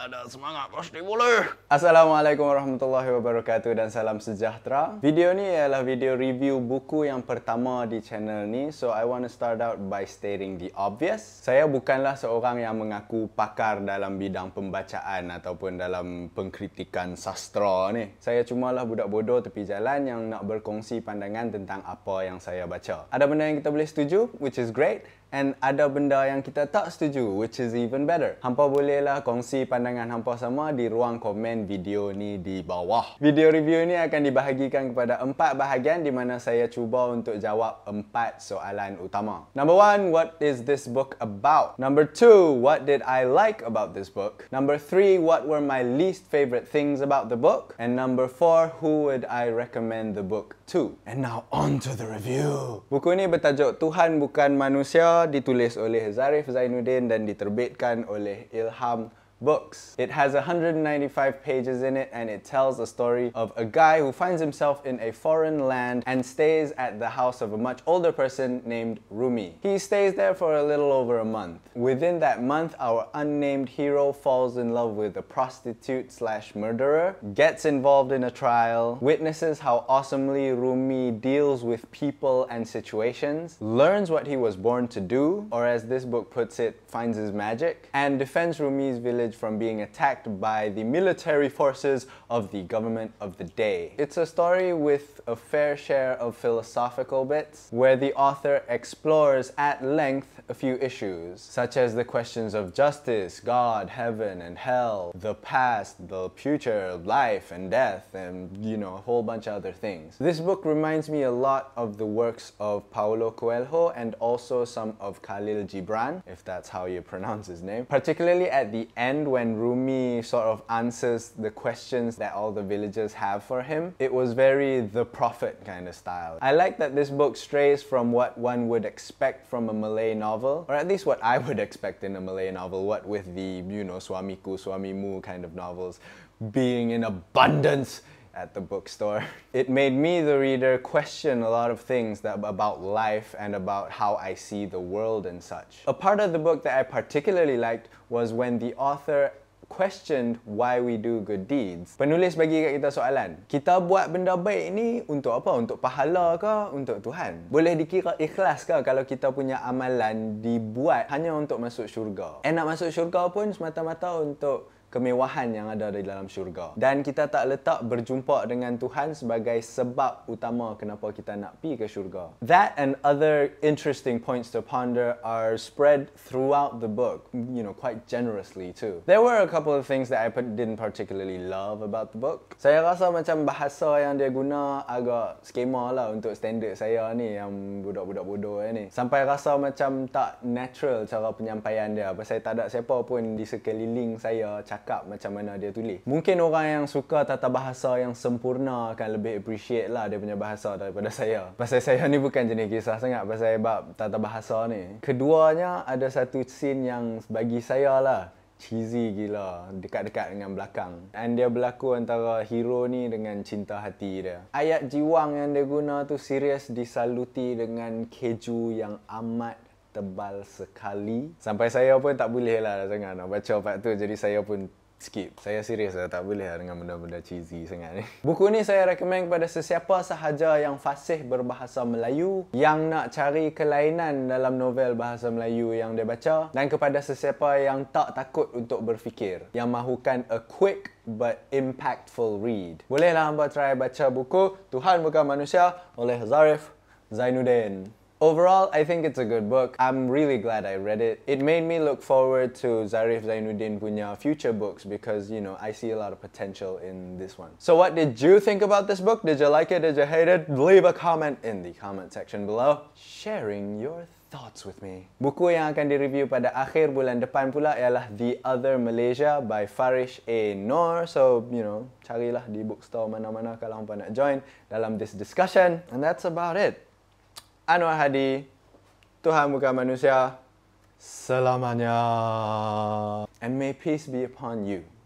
ada semangat pasti boleh. Assalamualaikum warahmatullahi wabarakatuh dan salam sejahtera. Video ni ialah video review buku yang pertama di channel ni. So I want to start out by stating the obvious. Saya bukanlah seorang yang mengaku pakar dalam bidang pembacaan ataupun dalam pengkritikan sastra ni. Saya cumalah budak bodoh tepi jalan yang nak berkongsi pandangan tentang apa yang saya baca. Ada benda yang kita boleh setuju which is great and ada benda yang kita tak setuju which is even better. Hampa bolehlah kongsi pandangan hampa sama di ruang komen video ni di bawah. Video review ni akan dibahagikan kepada empat bahagian di mana saya cuba untuk jawab empat soalan utama. Number one, what is this book about? Number two, what did I like about this book? Number three, what were my least favorite things about the book? And number four, who would I recommend the book to? And now on to the review. Buku ni bertajuk Tuhan Bukan Manusia ditulis oleh Zarif Zainuddin dan diterbitkan oleh Ilham books. It has 195 pages in it and it tells the story of a guy who finds himself in a foreign land and stays at the house of a much older person named Rumi. He stays there for a little over a month. Within that month, our unnamed hero falls in love with a prostitute slash murderer, gets involved in a trial, witnesses how awesomely Rumi deals with people and situations, learns what he was born to do, or as this book puts it, finds his magic, and defends Rumi's village from being attacked by the military forces of the government of the day. It's a story with a fair share of philosophical bits, where the author explores at length a few issues, such as the questions of justice, God, heaven, and hell, the past, the future, life, and death, and you know, a whole bunch of other things. This book reminds me a lot of the works of Paulo Coelho and also some of Khalil Gibran, if that's how you pronounce his name, particularly at the end end when Rumi sort of answers the questions that all the villagers have for him, it was very the prophet kind of style. I like that this book strays from what one would expect from a Malay novel, or at least what I would expect in a Malay novel, what with the, you know, swamiku, swamimu kind of novels being in abundance at the bookstore. It made me, the reader, question a lot of things that, about life and about how I see the world and such. A part of the book that I particularly liked was when the author questioned why we do good deeds. Penulis bagi kat kita soalan, kita buat benda baik ni untuk apa? Untuk pahala ke untuk Tuhan? Boleh dikira ikhlas ke kalau kita punya amalan dibuat hanya untuk masuk syurga? And nak masuk syurga pun semata-mata untuk kemewahan yang ada di dalam syurga dan kita tak letak berjumpa dengan Tuhan sebagai sebab utama kenapa kita nak pergi ke syurga. That and other interesting points to ponder are spread throughout the book, you know, quite generously too. There were a couple of things that I didn't particularly love about the book. Saya rasa macam bahasa yang dia guna agak skema lah untuk standard saya ni yang budak-budak bodoh eh, ni. Sampai rasa macam tak natural cara penyampaian dia. Pasal tak ada siapa pun di sekeliling saya cakap cakap macam mana dia tulis. Mungkin orang yang suka tata bahasa yang sempurna akan lebih appreciate lah dia punya bahasa daripada saya. Pasal saya ni bukan jenis kisah sangat pasal bab tata bahasa ni. Keduanya ada satu scene yang bagi saya lah cheesy gila dekat-dekat dengan belakang and dia berlaku antara hero ni dengan cinta hati dia ayat jiwang yang dia guna tu serius disaluti dengan keju yang amat tebal sekali sampai saya pun tak boleh lah sangat nak baca part tu jadi saya pun skip. Saya serius lah, tak boleh lah dengan benda-benda cheesy sangat ni. Buku ni saya recommend kepada sesiapa sahaja yang fasih berbahasa Melayu yang nak cari kelainan dalam novel bahasa Melayu yang dia baca dan kepada sesiapa yang tak takut untuk berfikir yang mahukan a quick but impactful read. Bolehlah hamba try baca buku Tuhan Bukan Manusia oleh Zarif Zainuddin. Overall, I think it's a good book. I'm really glad I read it. It made me look forward to Zarif Zainuddin Punya future books because, you know, I see a lot of potential in this one. So what did you think about this book? Did you like it? Did you hate it? Leave a comment in the comment section below sharing your thoughts with me. Buku yang akan direview pada akhir bulan depan pula ialah The Other Malaysia by Farish A. Noor. So, you know, carilah di bookstore mana-mana kalau hampa nak join dalam this discussion. And that's about it. Anwar Hadi. Tuhan bukan manusia. Selamanya. And may peace be upon you.